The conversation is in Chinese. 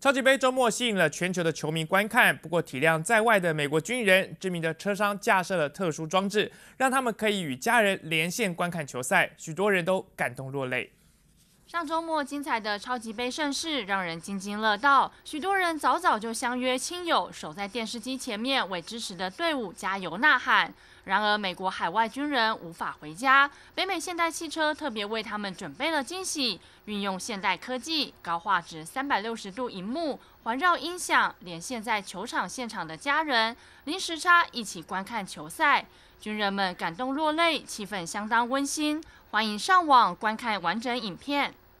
超级杯周末吸引了全球的球迷观看，不过体谅在外的美国军人，知名的车商架设了特殊装置，让他们可以与家人连线观看球赛，许多人都感动落泪。上周末精彩的超级杯盛事让人津津乐道，许多人早早就相约亲友，守在电视机前面为支持的队伍加油呐喊。然而，美国海外军人无法回家。北美现代汽车特别为他们准备了惊喜，运用现代科技，高画质、三百六十度荧幕、环绕音响，连线在球场现场的家人，零时差一起观看球赛。军人们感动落泪，气氛相当温馨。欢迎上网观看完整影片。